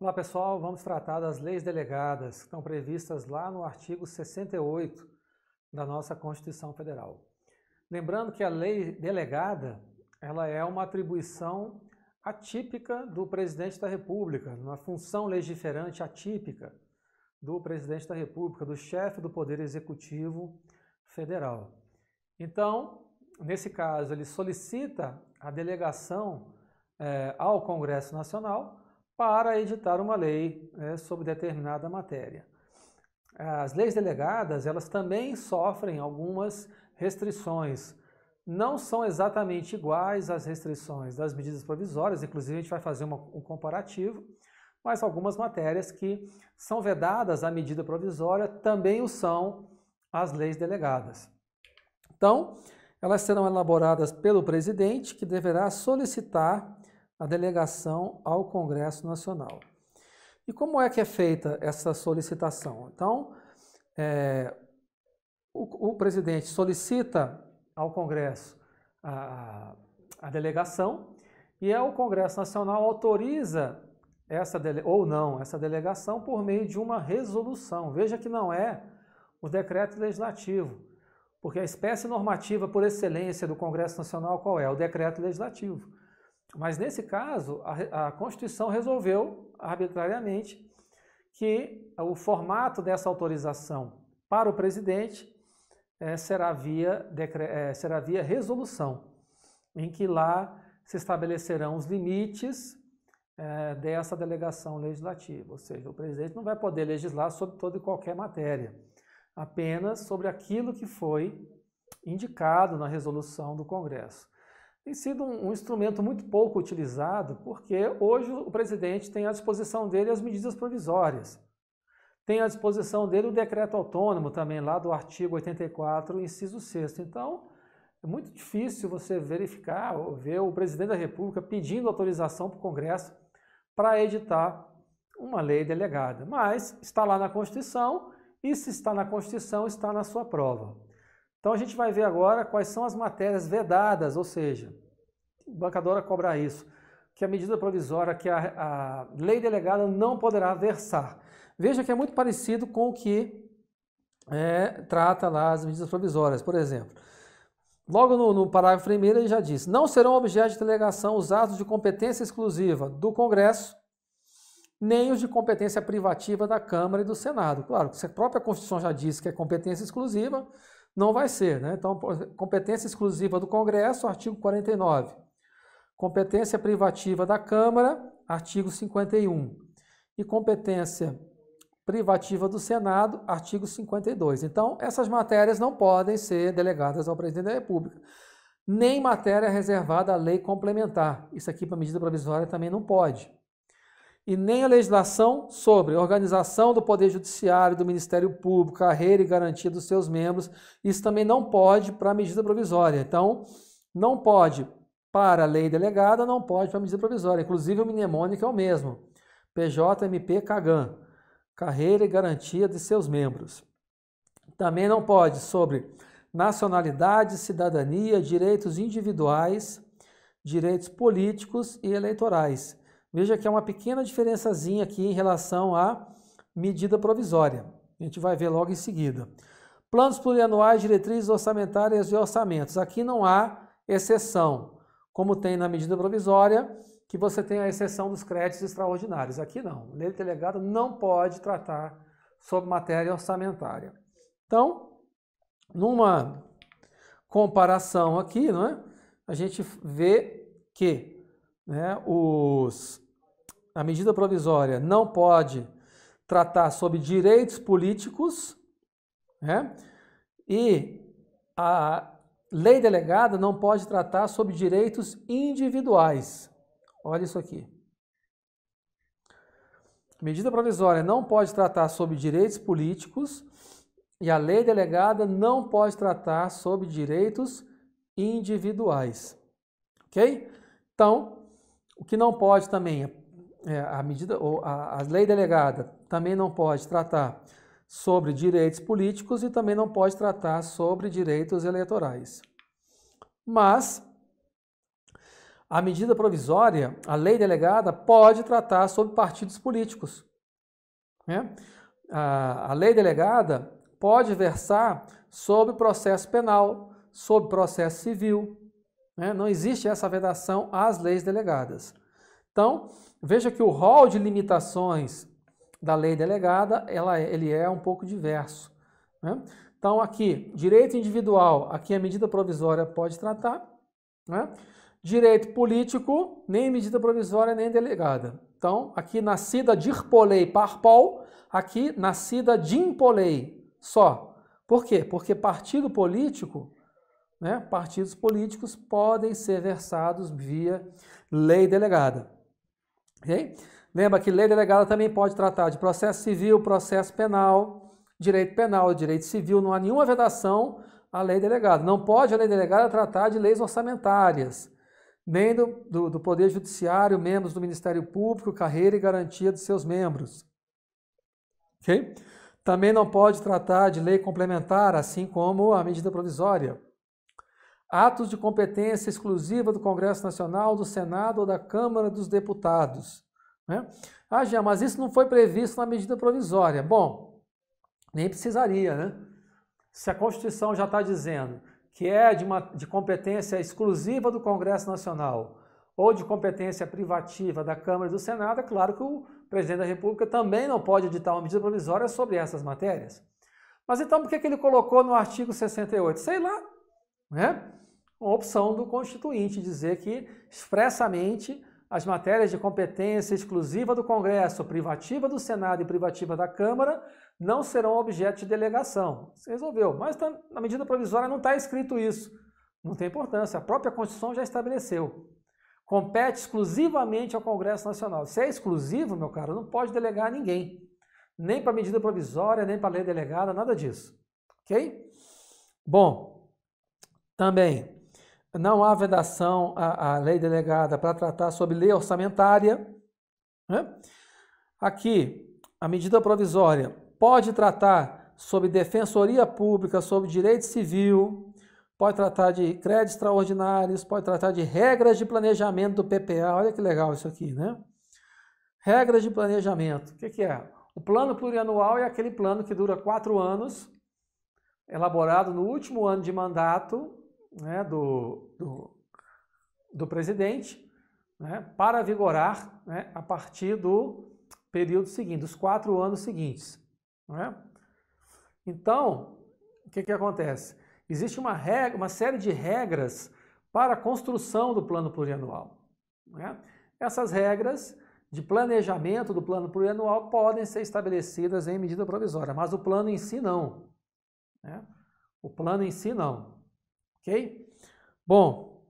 Olá pessoal, vamos tratar das leis delegadas que estão previstas lá no artigo 68 da nossa Constituição Federal. Lembrando que a lei delegada ela é uma atribuição atípica do presidente da República, uma função legiferante atípica do presidente da República, do chefe do Poder Executivo, federal. Então, nesse caso, ele solicita a delegação é, ao Congresso Nacional para editar uma lei né, sobre determinada matéria. As leis delegadas, elas também sofrem algumas restrições. Não são exatamente iguais às restrições das medidas provisórias, inclusive a gente vai fazer uma, um comparativo, mas algumas matérias que são vedadas à medida provisória também o são as leis delegadas. Então, elas serão elaboradas pelo presidente, que deverá solicitar a delegação ao Congresso Nacional. E como é que é feita essa solicitação? Então, é, o, o, presidente solicita ao Congresso a, a, delegação e é o Congresso Nacional autoriza essa ou não essa delegação por meio de uma resolução. Veja que não é o decreto legislativo, porque a espécie normativa por excelência do Congresso Nacional qual é? O decreto legislativo. Mas nesse caso, a, a Constituição resolveu arbitrariamente que o formato dessa autorização para o presidente é, será, via é, será via resolução, em que lá se estabelecerão os limites é, dessa delegação legislativa, ou seja, o presidente não vai poder legislar sobre toda e qualquer matéria apenas sobre aquilo que foi indicado na resolução do Congresso. Tem sido um, instrumento muito pouco utilizado, porque hoje o presidente tem à disposição dele as medidas provisórias. Tem à disposição dele o decreto autônomo também, lá do artigo 84, inciso 6. Então, é muito difícil você verificar ou ver o presidente da República pedindo autorização para o Congresso para editar uma lei delegada. Mas está lá na Constituição, isso está na Constituição, está na sua prova. Então a gente vai ver agora quais são as matérias vedadas, ou seja, o bancadora cobrar isso, que a medida provisória, que a, a lei delegada não poderá versar. Veja que é muito parecido com o que é, trata lá as medidas provisórias, por exemplo. Logo no, no parágrafo primeiro ele já diz, não serão objeto de delegação os atos de competência exclusiva do Congresso, nem os de competência privativa da Câmara e do Senado. Claro, se a própria Constituição já diz que é competência exclusiva, não vai ser. Né? Então, competência exclusiva do Congresso, artigo 49. Competência privativa da Câmara, artigo 51. E competência privativa do Senado, artigo 52. Então, essas matérias não podem ser delegadas ao presidente da República. Nem matéria reservada à lei complementar. Isso aqui, para medida provisória, também não pode e nem a legislação sobre organização do Poder Judiciário, do Ministério Público, carreira e garantia dos seus membros. Isso também não pode para a medida provisória. Então, não pode para a lei delegada, não pode para a medida provisória. Inclusive, o mnemônico é o mesmo. PJMP Cagan, carreira e garantia de seus membros. Também não pode sobre nacionalidade, cidadania, direitos individuais, direitos políticos e eleitorais. Veja que é uma pequena diferençazinha aqui em relação à medida provisória. A gente vai ver logo em seguida. Planos plurianuais, diretrizes orçamentárias e orçamentos. Aqui não há exceção, como tem na medida provisória, que você tem a exceção dos créditos extraordinários. Aqui não. Lei delegada não pode tratar sobre matéria orçamentária. Então, numa comparação aqui, não é? a gente vê que né, os a medida provisória não pode tratar sobre direitos políticos, né? E a lei delegada não pode tratar sobre direitos individuais. Olha isso aqui. Medida provisória não pode tratar sobre direitos políticos e a lei delegada não pode tratar sobre direitos individuais. Ok? Então, o que não pode também é é, a medida, ou a, a lei delegada também não pode tratar sobre direitos políticos e também não pode tratar sobre direitos eleitorais. Mas a medida provisória, a lei delegada, pode tratar sobre partidos políticos. Né? A, a lei delegada pode versar sobre processo penal, sobre processo civil. Né? Não existe essa vedação às leis delegadas. Então, veja que o rol de limitações da lei delegada, ela, é, ele é um pouco diverso. Né? Então, aqui, direito individual, aqui a medida provisória pode tratar. Né? Direito político, nem medida provisória, nem delegada. Então, aqui, nascida dirpolei parpol, aqui, nascida Impolei, só. Por quê? Porque partido político, né, partidos políticos podem ser versados via lei delegada. Okay? Lembra que lei delegada também pode tratar de processo civil, processo penal, direito penal, direito civil, não há nenhuma vedação à lei delegada. Não pode a lei delegada tratar de leis orçamentárias, nem do, do, do Poder Judiciário, membros do Ministério Público, carreira e garantia de seus membros. Okay? Também não pode tratar de lei complementar, assim como a medida provisória atos de competência exclusiva do Congresso Nacional, do Senado ou da Câmara dos Deputados. Né? Ah, já, mas isso não foi previsto na medida provisória. Bom, nem precisaria, né? Se a Constituição já está dizendo que é de, uma, de competência exclusiva do Congresso Nacional ou de competência privativa da Câmara e do Senado, é claro que o presidente da República também não pode editar uma medida provisória sobre essas matérias. Mas então por que, que ele colocou no artigo 68? Sei lá, né? uma opção do Constituinte, dizer que expressamente as matérias de competência exclusiva do Congresso, privativa do Senado e privativa da Câmara não serão objeto de delegação. Se resolveu, mas tá, na medida provisória não está escrito isso. Não tem importância, a própria Constituição já estabeleceu. Compete exclusivamente ao Congresso Nacional. Se é exclusivo, meu caro, não pode delegar a ninguém. Nem para medida provisória, nem para lei delegada, nada disso. Ok? Bom, também não há vedação à, à lei delegada para tratar sobre lei orçamentária. Né? Aqui, a medida provisória pode tratar sobre defensoria pública, sobre direito civil, pode tratar de créditos extraordinários, pode tratar de regras de planejamento do PPA. Olha que legal isso aqui, né? Regras de planejamento. O que, que é? O plano plurianual é aquele plano que dura quatro anos, elaborado no último ano de mandato né, do, do, do, presidente né, para vigorar né, a partir do período seguinte, dos quatro anos seguintes. Né. Então, o que, que acontece? Existe uma, regra, uma série de regras para a construção do plano plurianual. Né. Essas regras de planejamento do plano plurianual podem ser estabelecidas em medida provisória, mas o plano em si não. Né? O plano em si não. Ok? Bom,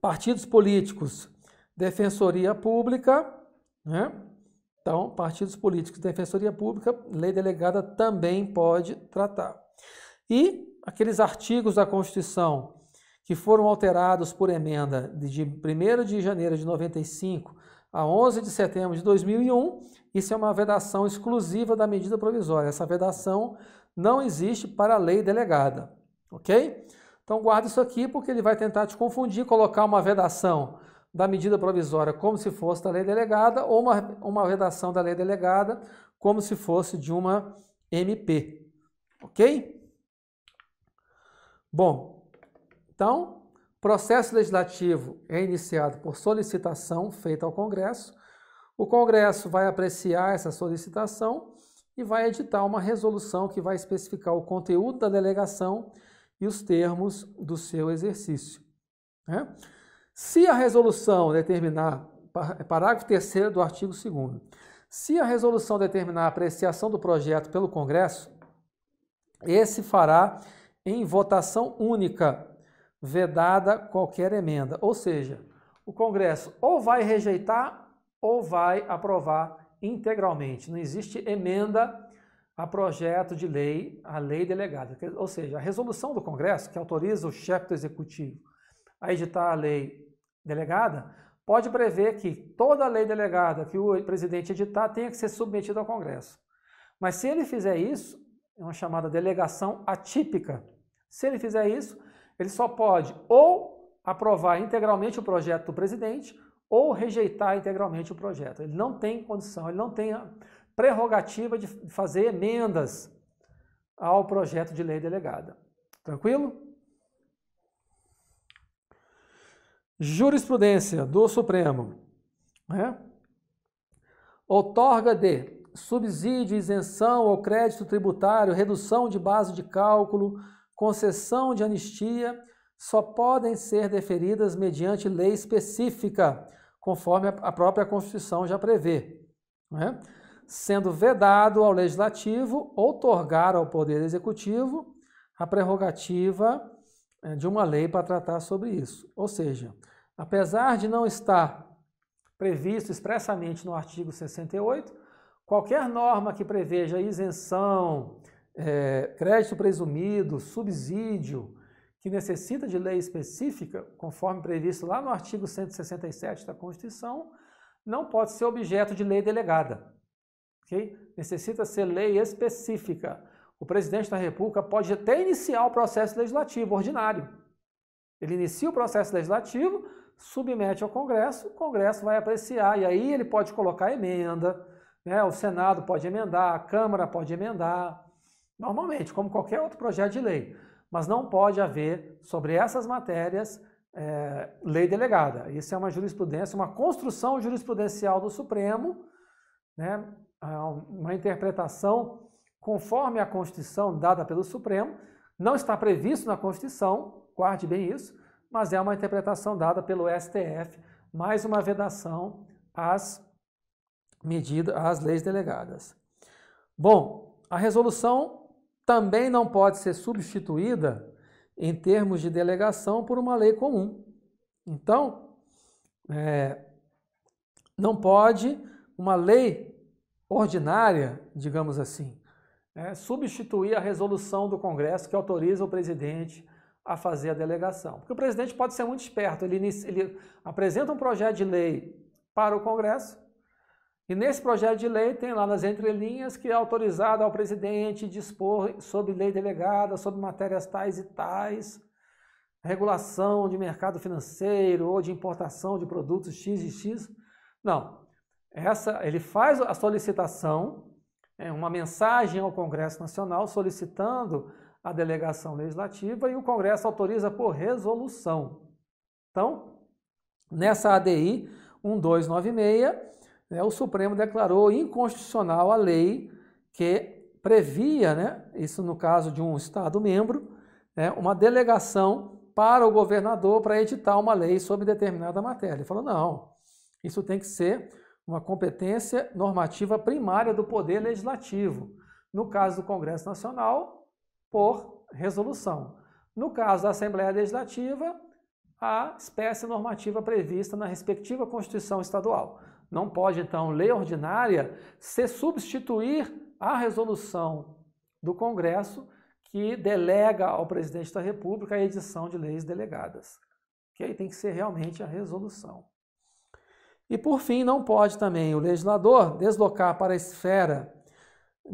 partidos políticos, defensoria pública, né? Então, partidos políticos, defensoria pública, lei delegada também pode tratar. E aqueles artigos da Constituição que foram alterados por emenda de 1 de janeiro de 95 a 11 de setembro de 2001, isso é uma vedação exclusiva da medida provisória. Essa vedação não existe para a lei delegada, ok? Então guarda isso aqui porque ele vai tentar te confundir, colocar uma vedação da medida provisória como se fosse da lei delegada ou uma, uma vedação da lei delegada como se fosse de uma MP. Ok? Bom, então, processo legislativo é iniciado por solicitação feita ao Congresso. O Congresso vai apreciar essa solicitação e vai editar uma resolução que vai especificar o conteúdo da delegação e os termos do seu exercício. Né? Se a resolução determinar, parágrafo 3 do artigo 2 se a resolução determinar a apreciação do projeto pelo Congresso, esse fará em votação única, vedada qualquer emenda. Ou seja, o Congresso ou vai rejeitar ou vai aprovar integralmente. Não existe emenda a projeto de lei, a lei delegada, ou seja, a resolução do Congresso que autoriza o chefe do Executivo a editar a lei delegada, pode prever que toda lei delegada que o presidente editar tenha que ser submetida ao Congresso. Mas se ele fizer isso, é uma chamada delegação atípica. Se ele fizer isso, ele só pode ou aprovar integralmente o projeto do presidente ou rejeitar integralmente o projeto. Ele não tem condição, ele não tem prerrogativa de fazer emendas ao projeto de lei delegada. Tranquilo? Jurisprudência do Supremo. Né? Outorga de subsídio, isenção ou crédito tributário, redução de base de cálculo, concessão de anistia, só podem ser deferidas mediante lei específica, conforme a própria Constituição já prevê. Né? sendo vedado ao legislativo outorgar ao poder executivo a prerrogativa eh, de uma lei para tratar sobre isso. Ou seja, apesar de não estar previsto expressamente no artigo 68, qualquer norma que preveja isenção, é, crédito presumido, subsídio, que necessita de lei específica, conforme previsto lá no artigo 167 da Constituição, não pode ser objeto de lei delegada. Okay? Necessita ser lei específica. O presidente da República pode até iniciar o processo legislativo ordinário. Ele inicia o processo legislativo, submete ao Congresso, o Congresso vai apreciar, e aí ele pode colocar emenda, né? o Senado pode emendar, a Câmara pode emendar, normalmente, como qualquer outro projeto de lei. Mas não pode haver, sobre essas matérias, é, lei delegada. Isso é uma jurisprudência, uma construção jurisprudencial do Supremo, né? uma interpretação conforme a Constituição dada pelo Supremo. Não está previsto na Constituição, guarde bem isso, mas é uma interpretação dada pelo STF, mais uma vedação às medidas, às leis delegadas. Bom, a resolução também não pode ser substituída em termos de delegação por uma lei comum. Então, é, não pode uma lei ordinária, digamos assim, é, substituir a resolução do Congresso que autoriza o presidente a fazer a delegação. Porque o presidente pode ser muito esperto, ele, ele apresenta um projeto de lei para o Congresso, e nesse projeto de lei tem lá nas entrelinhas que é autorizado ao presidente dispor sobre lei delegada, sobre matérias tais e tais, regulação de mercado financeiro ou de importação de produtos X e X. Não. Essa, ele faz a solicitação, é, uma mensagem ao Congresso Nacional solicitando a delegação legislativa e o Congresso autoriza por resolução. Então, nessa ADI 1296, né, o Supremo declarou inconstitucional a lei que previa, né, isso no caso de um Estado-membro, né, uma delegação para o governador para editar uma lei sobre determinada matéria. Ele falou: não, isso tem que ser uma competência normativa primária do Poder Legislativo, no caso do Congresso Nacional, por resolução. No caso da Assembleia Legislativa, a espécie normativa prevista na respectiva Constituição Estadual. Não pode, então, lei ordinária se substituir à resolução do Congresso que delega ao presidente da República a edição de leis delegadas. Que aí tem que ser realmente a resolução. E por fim, não pode também o legislador deslocar para a esfera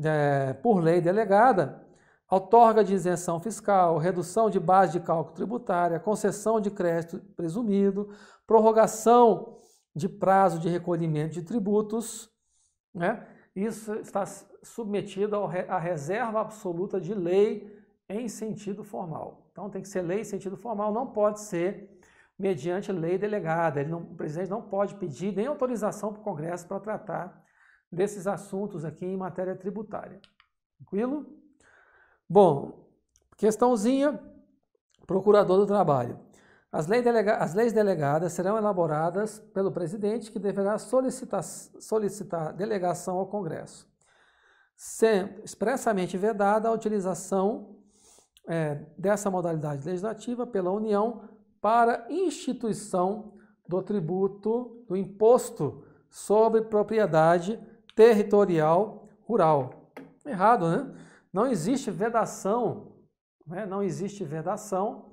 é, por lei delegada outorga de isenção fiscal, redução de base de cálculo tributária, concessão de crédito presumido, prorrogação de prazo de recolhimento de tributos, né? Isso está submetido à reserva absoluta de lei em sentido formal. Então tem que ser lei em sentido formal, não pode ser mediante lei delegada. Não, o presidente não pode pedir nem autorização para o Congresso para tratar desses assuntos aqui em matéria tributária. Tranquilo? Bom, questãozinha, procurador do trabalho. As, lei delega, as leis delegadas serão elaboradas pelo presidente, que deverá solicitar, solicitar delegação ao Congresso. Ser expressamente vedada a utilização é, dessa modalidade legislativa pela União para instituição do tributo do imposto sobre propriedade territorial rural. Errado, né? Não existe vedação, né? não existe vedação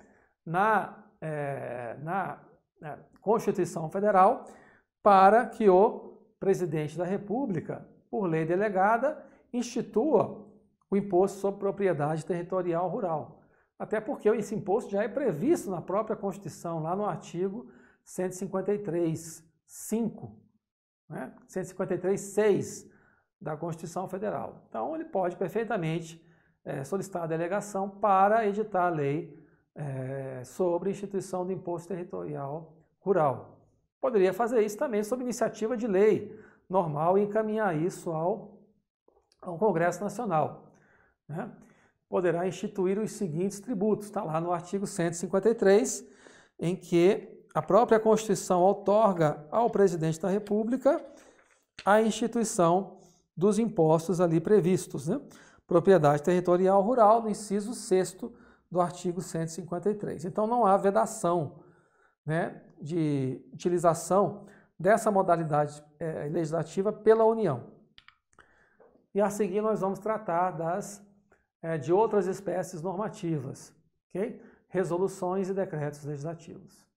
na, é, na, na Constituição Federal para que o presidente da República, por lei delegada, institua o imposto sobre propriedade territorial rural. Até porque esse imposto já é previsto na própria Constituição, lá no artigo 153, 5, né? 153, 6 da Constituição Federal. Então, ele pode perfeitamente é, solicitar a delegação para editar a lei é, sobre instituição do imposto territorial rural. Poderia fazer isso também sob iniciativa de lei normal e encaminhar isso ao, ao Congresso Nacional. Né? poderá instituir os seguintes tributos. Está lá no artigo 153, em que a própria Constituição otorga ao presidente da República a instituição dos impostos ali previstos. Né? Propriedade territorial rural, no inciso 6 do artigo 153. Então não há vedação né, de utilização dessa modalidade é, legislativa pela União. E a seguir nós vamos tratar das é, de outras espécies normativas, ok? Resoluções e decretos legislativos.